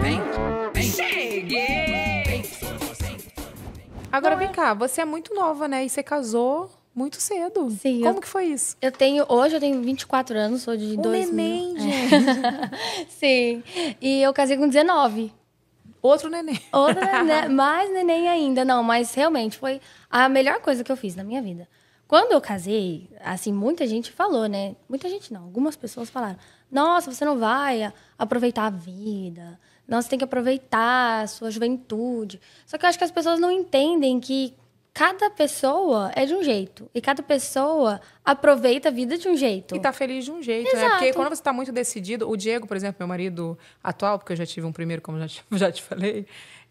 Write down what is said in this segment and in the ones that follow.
Vem, vem. Cheguei! Agora vem cá, você é muito nova, né? E você casou muito cedo. Sim. Como eu, que foi isso? Eu tenho, hoje eu tenho 24 anos, sou de um dois neném, é. gente. Sim. E eu casei com 19. Outro neném. Outro neném, mais neném ainda. Não, mas realmente foi a melhor coisa que eu fiz na minha vida. Quando eu casei, assim, muita gente falou, né? Muita gente não, algumas pessoas falaram: nossa, você não vai aproveitar a vida, não, você tem que aproveitar a sua juventude. Só que eu acho que as pessoas não entendem que cada pessoa é de um jeito. E cada pessoa aproveita a vida de um jeito. E tá feliz de um jeito, Exato. né? Porque quando você tá muito decidido, o Diego, por exemplo, meu marido atual, porque eu já tive um primeiro, como já te, já te falei,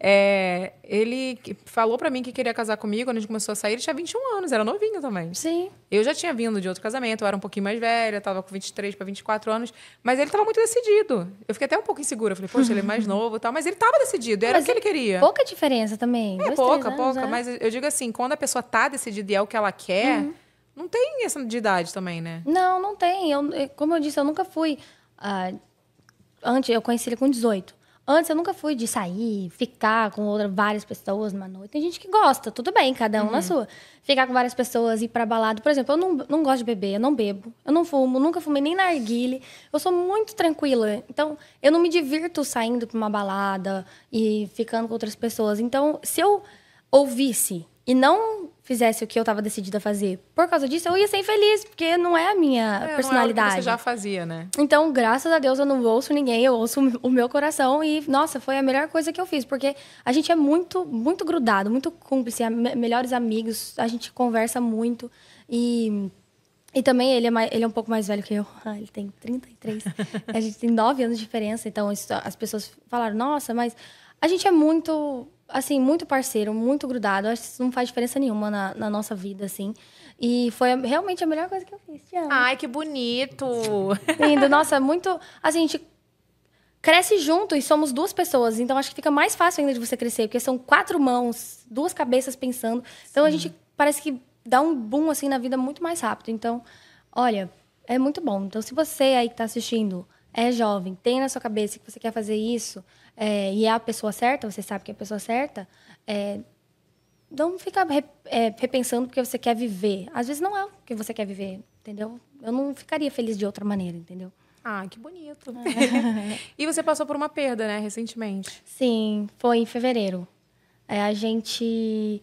é, ele falou para mim que queria casar comigo, quando a gente começou a sair, ele tinha 21 anos, era novinho também. Sim. Eu já tinha vindo de outro casamento, eu era um pouquinho mais velha, tava com 23 para 24 anos, mas ele tava muito decidido. Eu fiquei até um pouco insegura, eu falei, poxa, ele é mais novo e tal, mas ele tava decidido, era mas o que ele queria. Pouca diferença também. É, Dois, pouca, anos, pouca, é? mas eu digo assim, quando a pessoa tá decidida e é o que ela quer, uhum. não tem essa de idade também, né? Não, não tem. Eu, como eu disse, eu nunca fui. Ah, antes, eu conheci ele com 18. Antes eu nunca fui de sair, ficar com outra, várias pessoas numa noite. Tem gente que gosta, tudo bem, cada um uhum. na sua. Ficar com várias pessoas, ir pra balada. Por exemplo, eu não, não gosto de beber, eu não bebo, eu não fumo, nunca fumei nem na narguile. Eu sou muito tranquila. Então, eu não me divirto saindo pra uma balada e ficando com outras pessoas. Então, se eu ouvisse e não fizesse o que eu estava decidida a fazer por causa disso, eu ia ser infeliz, porque não é a minha é, personalidade. Não é você já fazia, né? Então, graças a Deus, eu não ouço ninguém, eu ouço o meu coração e, nossa, foi a melhor coisa que eu fiz, porque a gente é muito, muito grudado, muito cúmplice, melhores amigos, a gente conversa muito e. E também ele é, mais, ele é um pouco mais velho que eu. Ah, ele tem 33. a gente tem 9 anos de diferença. Então, isso, as pessoas falaram, nossa, mas a gente é muito assim, muito parceiro, muito grudado. Acho que isso não faz diferença nenhuma na, na nossa vida, assim. E foi realmente a melhor coisa que eu fiz. Te amo. Ai, que bonito! Lindo, nossa, muito. Assim, a gente cresce junto e somos duas pessoas. Então acho que fica mais fácil ainda de você crescer, porque são quatro mãos, duas cabeças pensando. Então Sim. a gente parece que dá um boom assim na vida muito mais rápido. Então, olha, é muito bom. Então se você aí que tá assistindo é jovem, tem na sua cabeça que você quer fazer isso é, e é a pessoa certa, você sabe que é a pessoa certa, é, não fica re, é, repensando porque você quer viver. Às vezes não é o que você quer viver, entendeu? Eu não ficaria feliz de outra maneira, entendeu? Ah, que bonito. É. e você passou por uma perda, né, recentemente? Sim, foi em fevereiro. É, a gente.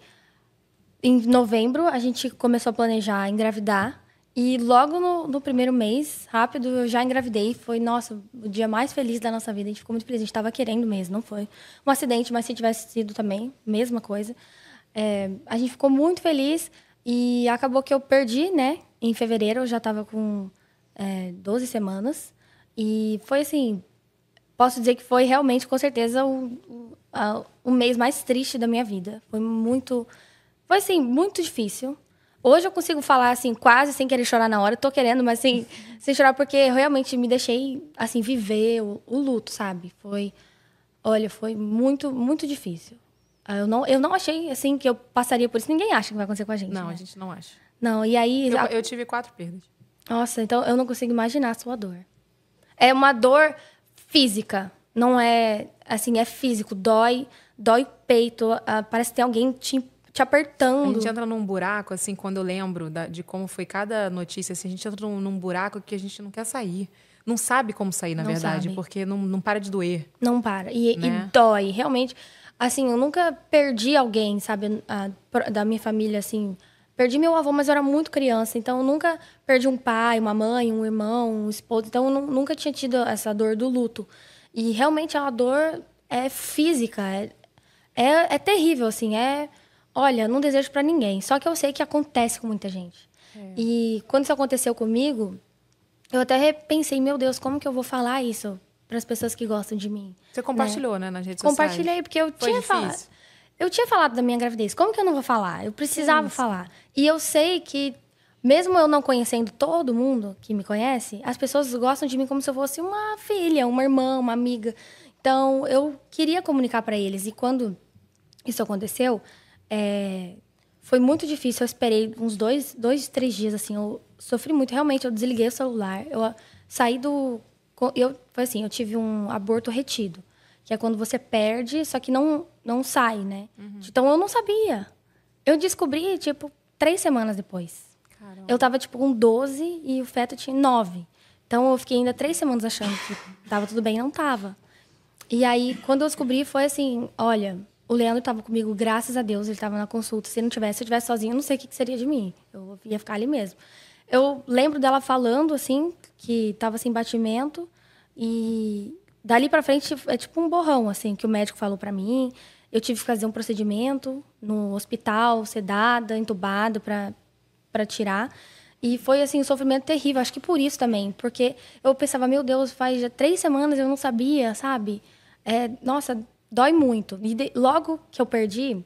Em novembro, a gente começou a planejar engravidar. E logo no, no, primeiro mês, rápido, eu já engravidei. Foi, nossa, o dia mais feliz da nossa vida. A gente ficou muito feliz. A gente estava querendo mesmo, não foi um acidente, mas se tivesse sido também, mesma coisa. É, a gente ficou muito feliz e acabou que eu perdi, né? Em fevereiro, eu já estava com é, 12 semanas. E foi assim, posso dizer que foi realmente, com certeza, o, o, a, o mês mais triste da minha vida. Foi muito, foi assim, muito difícil. Hoje eu consigo falar, assim, quase sem querer chorar na hora. Eu tô querendo, mas assim, sem chorar, porque realmente me deixei, assim, viver o, o, luto, sabe? Foi. Olha, foi muito, muito difícil. Ah, eu não, eu não achei, assim, que eu passaria por isso. Ninguém acha que vai acontecer com a gente. Não, né? a gente não acha. Não, e aí. Eu, a... eu tive quatro perdas. Nossa, então eu não consigo imaginar a sua dor. É uma dor física. Não é, assim, é físico. Dói, dói o peito. Ah, parece que tem alguém te te apertando. A gente entra num buraco, assim, quando eu lembro da, de como foi cada notícia, assim, a gente entra num, num, buraco que a gente não quer sair. Não sabe como sair, na não verdade, sabe. porque não, não para de doer. Não para. E, né? e, dói, realmente. Assim, eu nunca perdi alguém, sabe, a, da minha família, assim. Perdi meu avô, mas eu era muito criança, então eu nunca perdi um pai, uma mãe, um irmão, um esposo. Então eu nunca tinha tido essa dor do luto. E realmente é uma dor é física, é, é, é terrível, assim, é Olha, não desejo para ninguém. Só que eu sei que acontece com muita gente. É. E quando isso aconteceu comigo, eu até pensei, meu Deus, como que eu vou falar isso para as pessoas que gostam de mim? Você né? compartilhou, né, né nas redes Compartilhei, sociais? Compartilhei, porque eu Foi tinha difícil. falado. Eu tinha falado da minha gravidez. Como que eu não vou falar? Eu precisava Sim. falar. E eu sei que mesmo eu não conhecendo todo mundo que me conhece, as pessoas gostam de mim como se eu fosse uma filha, uma irmã, uma amiga. Então, eu queria comunicar para eles e quando isso aconteceu, é, foi muito difícil. Eu esperei uns dois, dois, três dias, assim. Eu sofri muito. Realmente, eu desliguei o celular. Eu ah, saí do... Eu, foi assim, eu tive um aborto retido. Que é quando você perde, só que não, não sai, né? Uhum. Então, eu não sabia. Eu descobri, tipo, três semanas depois. Caramba. Eu tava, tipo, com 12 e o feto tinha 9. Então, eu fiquei ainda três semanas achando que tava tudo bem. Não tava. E aí, quando eu descobri, foi assim, olha o Leandro estava comigo, graças a Deus, ele estava na consulta. Se não tivesse, se eu estivesse sozinha, eu não sei o que, que seria de mim. Eu ia ficar ali mesmo. Eu lembro dela falando, assim, que estava sem batimento. E dali para frente é tipo um borrão, assim, que o médico falou para mim. Eu tive que fazer um procedimento no hospital, sedada, entubada para tirar. E foi assim um sofrimento terrível. Acho que por isso também, porque eu pensava, meu Deus, faz já três semanas eu não sabia, sabe? É, nossa, dói muito. E de, logo que eu perdi,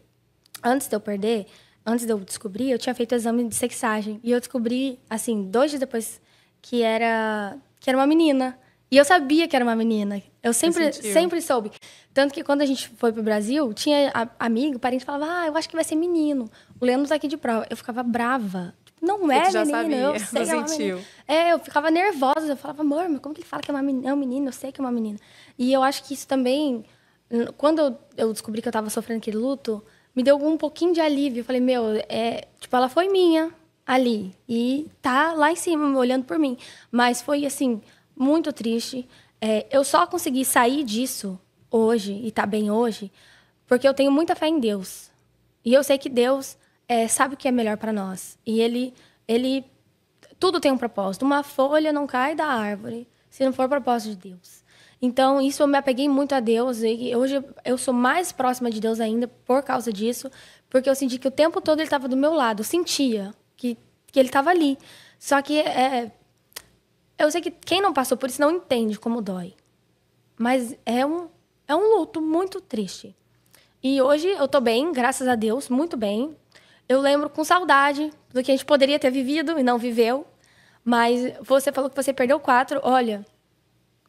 antes de eu perder, antes de eu descobrir, eu tinha feito o exame de sexagem. E eu descobri, assim, dois dias depois, que era, que era uma menina. E eu sabia que era uma menina. Eu sempre, sempre soube. Tanto que quando a gente foi pro Brasil, tinha a, amigo, parente falava, ah, eu acho que vai ser menino. O Leandro tá aqui de prova. Eu ficava brava. Tipo, não é menino, sabia, eu sei eu que é uma menina. É, eu ficava nervosa. Eu falava, amor, mas como que ele fala que é, uma menina? é um menino? Eu sei que é uma menina. E eu acho que isso também quando eu, descobri que eu estava sofrendo aquele luto, me deu um pouquinho de alívio. Eu falei, meu, é, tipo, ela foi minha ali e tá lá em cima olhando por mim. Mas foi assim muito triste. É, eu só consegui sair disso hoje e tá bem hoje porque eu tenho muita fé em Deus e eu sei que Deus é, sabe o que é melhor para nós e ele ele tudo tem um propósito. Uma folha não cai da árvore se não for propósito de Deus. Então, isso eu me apeguei muito a Deus. E hoje eu sou mais próxima de Deus ainda por causa disso, porque eu senti que o tempo todo ele estava do meu lado. Eu sentia que, que ele estava ali. Só que é, eu sei que quem não passou por isso não entende como dói. Mas é um, é um luto muito triste. E hoje eu estou bem, graças a Deus, muito bem. Eu lembro com saudade do que a gente poderia ter vivido e não viveu. Mas você falou que você perdeu quatro. Olha,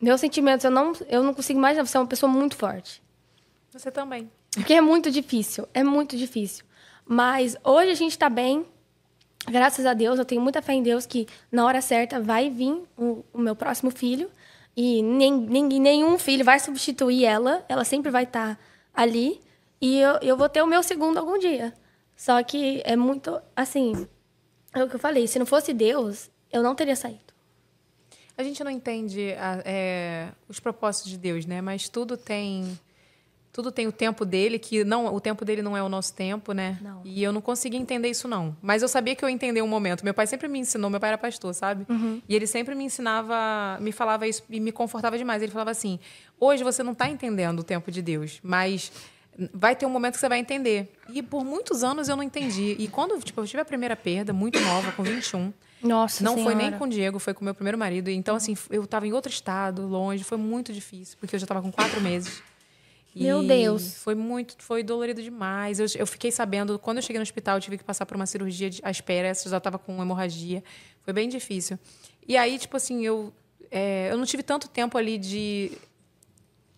meus sentimentos, eu não, eu não consigo mais. Você é uma pessoa muito forte. Você também. Porque é muito difícil, é muito difícil. Mas hoje a gente está bem, graças a Deus, eu tenho muita fé em Deus que na hora certa vai vir o, o meu próximo filho e nem, nem, nenhum filho vai substituir ela, ela sempre vai estar tá ali e eu, eu vou ter o meu segundo algum dia. Só que é muito, assim, é o que eu falei, se não fosse Deus, eu não teria saído. A gente não entende a, é, os propósitos de Deus, né? Mas tudo tem tudo tem o tempo dele, que não, o tempo dele não é o nosso tempo, né? Não. E eu não consegui entender isso, não. Mas eu sabia que eu entendi um momento. Meu pai sempre me ensinou, meu pai era pastor, sabe? Uhum. E ele sempre me ensinava, me falava isso e me confortava demais. Ele falava assim: hoje você não está entendendo o tempo de Deus, mas vai ter um momento que você vai entender. E por muitos anos eu não entendi. E quando tipo, eu tive a primeira perda, muito nova, com 21. Nossa Não senhora. foi nem com o Diego, foi com o meu primeiro marido. Então, assim, eu estava em outro estado, longe. Foi muito difícil, porque eu já estava com quatro meses. E meu Deus. Foi muito, foi dolorido demais. Eu, eu, fiquei sabendo, quando eu cheguei no hospital, eu tive que passar por uma cirurgia à espera. eu já estava com hemorragia. Foi bem difícil. E aí, tipo assim, eu, é, eu não tive tanto tempo ali de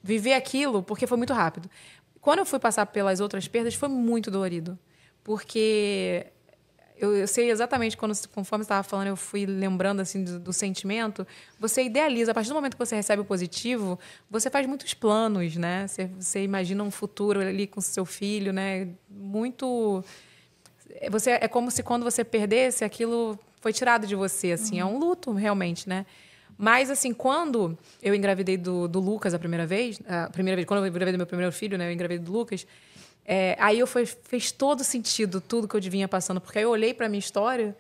viver aquilo, porque foi muito rápido. Quando eu fui passar pelas outras perdas, foi muito dolorido. Porque eu, eu, sei exatamente quando, conforme estava falando, eu fui lembrando assim do, do, sentimento. Você idealiza, a partir do momento que você recebe o positivo, você faz muitos planos, né? Você, você imagina um futuro ali com seu filho, né? Muito, é, você é como se quando você perdesse aquilo foi tirado de você, assim, é uhum. é um luto realmente, né? Mas, assim, quando eu engravidei do, do Lucas a primeira vez, a primeira vez, quando eu engravidei do meu primeiro filho, né, eu engravidei do Lucas, é, aí eu foi, fez todo sentido tudo que eu vinha passando, porque aí eu olhei para minha história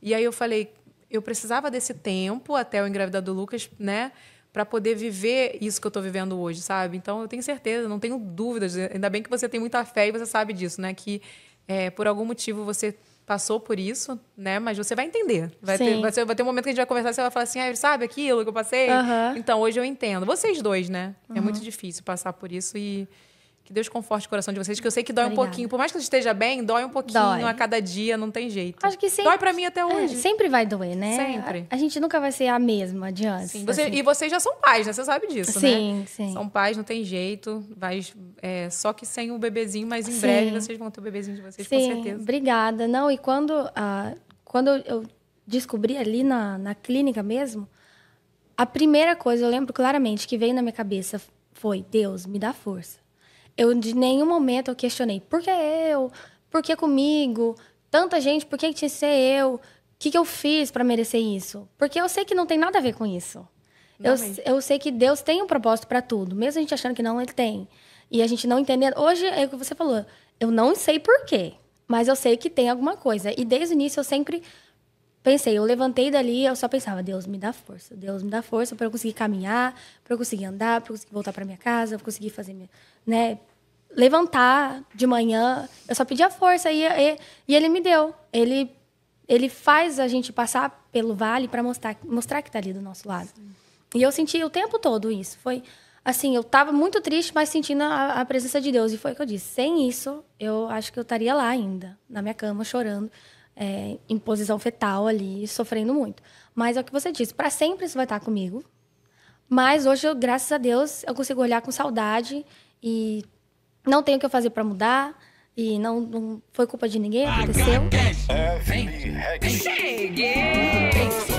e aí eu falei, eu precisava desse tempo até eu engravidar do Lucas, né? para poder viver isso que eu estou vivendo hoje, sabe? Então eu tenho certeza, não tenho dúvidas. Ainda bem que você tem muita fé e você sabe disso, né? Que é, por algum motivo você passou por isso, né? Mas você vai entender. Vai ter, vai, vai ter um momento que a gente vai conversar e você vai falar assim, ah, sabe aquilo que eu passei? Uhum. Então hoje eu entendo. Vocês dois, né? Uhum. É muito uhum. difícil passar por isso e que Deus conforte o coração de vocês, que eu sei que dói Obrigada. um pouquinho. Por mais que você esteja bem, dói um pouquinho dói. a cada dia, não tem jeito. Acho que sempre. Dói pra mim até é, hoje. É, sempre vai doer, né? Sempre. A, a, gente nunca vai ser a mesma adiante. Sim, você, assim. E vocês já são pais, né? Você sabe disso, sim, né? Sim, sim. São pais, não tem jeito. Vai, é, só que sem o bebezinho, mas em sim. breve vocês vão ter o bebezinho de vocês, sim. com certeza. Obrigada. Não, e quando, ah, quando eu descobri ali na, na clínica mesmo, a primeira coisa, eu lembro claramente, que veio na minha cabeça foi: Deus, me dá força. Eu de nenhum momento eu questionei por que eu, por que comigo, tanta gente, por que tinha que ser eu, o que, que eu fiz para merecer isso? Porque eu sei que não tem nada a ver com isso. Eu, eu sei que Deus tem um propósito para tudo, mesmo a gente achando que não, ele tem. E a gente não entendendo. Hoje é o que você falou, eu não sei por quê, mas eu sei que tem alguma coisa. E desde o início eu sempre pensei, eu levantei dali, eu só pensava, Deus me dá força, Deus me dá força para eu conseguir caminhar, para eu conseguir andar, para eu conseguir voltar para minha casa, para conseguir fazer, minha, né, levantar de manhã. Eu só pedi a força e, e, e, ele me deu. Ele ele faz a gente passar pelo vale para mostrar mostrar que tá ali do nosso lado. Sim. E eu senti o tempo todo isso. Foi assim, eu tava muito triste, mas sentindo a, a presença de Deus e foi o que eu disse. Sem isso, eu acho que eu estaria lá ainda, na minha cama chorando é, em posição fetal ali, sofrendo muito. Mas é o que você disse, para sempre isso vai estar comigo. Mas hoje, eu, graças a Deus, eu consigo olhar com saudade e não tenho o que eu fazer para mudar. E não, não foi culpa de ninguém, aconteceu. É, Cheguei!